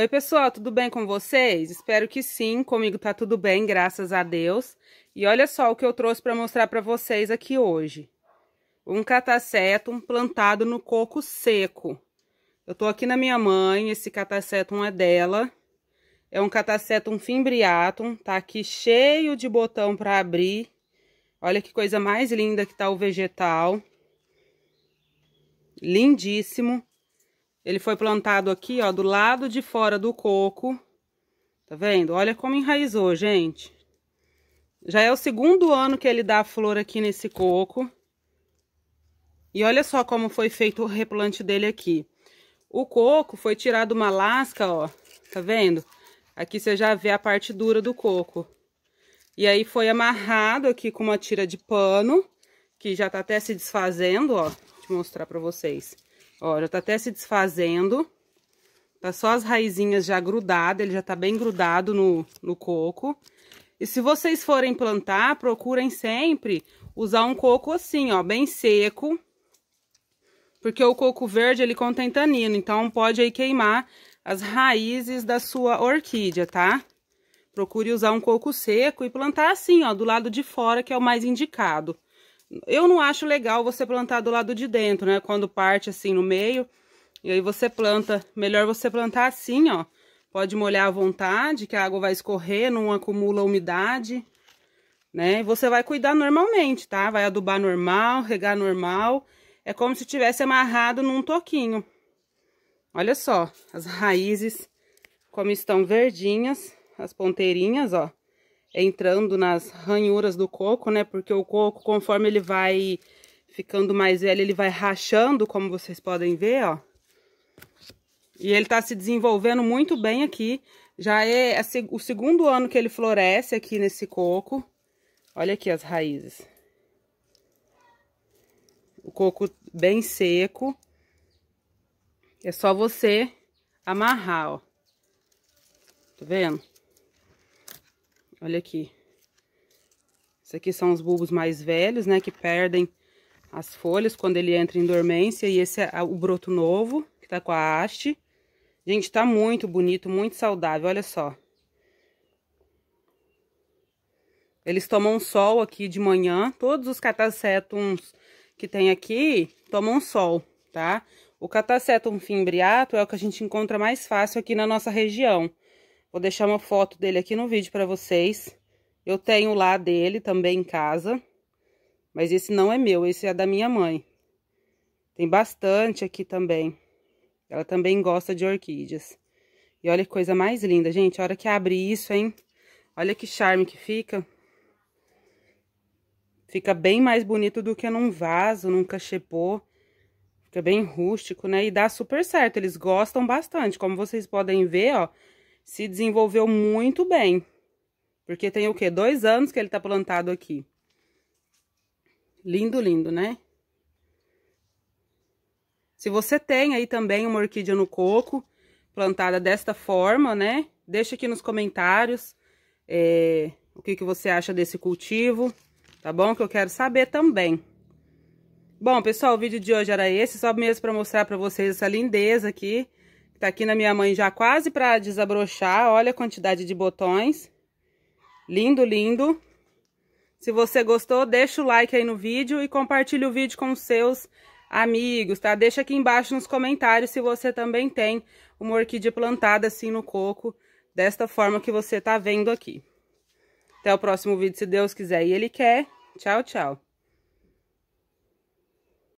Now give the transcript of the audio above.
Oi, pessoal, tudo bem com vocês? Espero que sim, comigo tá tudo bem, graças a Deus. E olha só o que eu trouxe para mostrar para vocês aqui hoje. Um catacetum plantado no coco seco. Eu tô aqui na minha mãe, esse catacetum é dela. É um catacetum fimbriatum, tá aqui cheio de botão para abrir. Olha que coisa mais linda que tá o vegetal. Lindíssimo. Ele foi plantado aqui, ó, do lado de fora do coco. Tá vendo? Olha como enraizou, gente. Já é o segundo ano que ele dá a flor aqui nesse coco. E olha só como foi feito o replante dele aqui. O coco foi tirado uma lasca, ó, tá vendo? Aqui você já vê a parte dura do coco. E aí foi amarrado aqui com uma tira de pano, que já tá até se desfazendo, ó. Deixa eu mostrar pra vocês. Ó, já tá até se desfazendo. Tá só as raizinhas já grudadas, ele já tá bem grudado no, no coco. E se vocês forem plantar, procurem sempre usar um coco assim, ó, bem seco. Porque o coco verde, ele contém tanino, então pode aí queimar as raízes da sua orquídea, tá? Procure usar um coco seco e plantar assim, ó, do lado de fora, que é o mais indicado. Eu não acho legal você plantar do lado de dentro, né? Quando parte assim no meio. E aí você planta. Melhor você plantar assim, ó. Pode molhar à vontade, que a água vai escorrer, não acumula umidade. Né? E você vai cuidar normalmente, tá? Vai adubar normal, regar normal. É como se tivesse amarrado num toquinho. Olha só, as raízes como estão verdinhas, as ponteirinhas, ó entrando nas ranhuras do coco, né? Porque o coco, conforme ele vai ficando mais velho, ele vai rachando, como vocês podem ver, ó. E ele tá se desenvolvendo muito bem aqui. Já é, é o segundo ano que ele floresce aqui nesse coco. Olha aqui as raízes. O coco bem seco. É só você amarrar, ó. Tá vendo? Olha aqui. Esses aqui são os bulbos mais velhos, né? Que perdem as folhas quando ele entra em dormência. E esse é o broto novo, que tá com a haste. Gente, tá muito bonito, muito saudável, olha só. Eles tomam sol aqui de manhã. Todos os catacetums que tem aqui tomam sol, tá? O catacetum fimbriato é o que a gente encontra mais fácil aqui na nossa região. Vou deixar uma foto dele aqui no vídeo para vocês. Eu tenho lá dele também em casa, mas esse não é meu, esse é da minha mãe. Tem bastante aqui também. Ela também gosta de orquídeas. E olha que coisa mais linda, gente. A hora que abre isso, hein? Olha que charme que fica. Fica bem mais bonito do que num vaso, num cachepô. Fica bem rústico, né? E dá super certo. Eles gostam bastante. Como vocês podem ver, ó se desenvolveu muito bem. Porque tem o quê? Dois anos que ele tá plantado aqui. Lindo, lindo, né? Se você tem aí também uma orquídea no coco, plantada desta forma, né? Deixa aqui nos comentários é, o que, que você acha desse cultivo, tá bom? Que eu quero saber também. Bom, pessoal, o vídeo de hoje era esse, só mesmo para mostrar para vocês essa lindeza aqui Tá aqui na minha mãe já quase para desabrochar. Olha a quantidade de botões. Lindo, lindo. Se você gostou, deixa o like aí no vídeo e compartilha o vídeo com os seus amigos, tá? Deixa aqui embaixo nos comentários se você também tem uma orquídea plantada assim no coco, desta forma que você tá vendo aqui. Até o próximo vídeo, se Deus quiser e Ele quer. Tchau, tchau.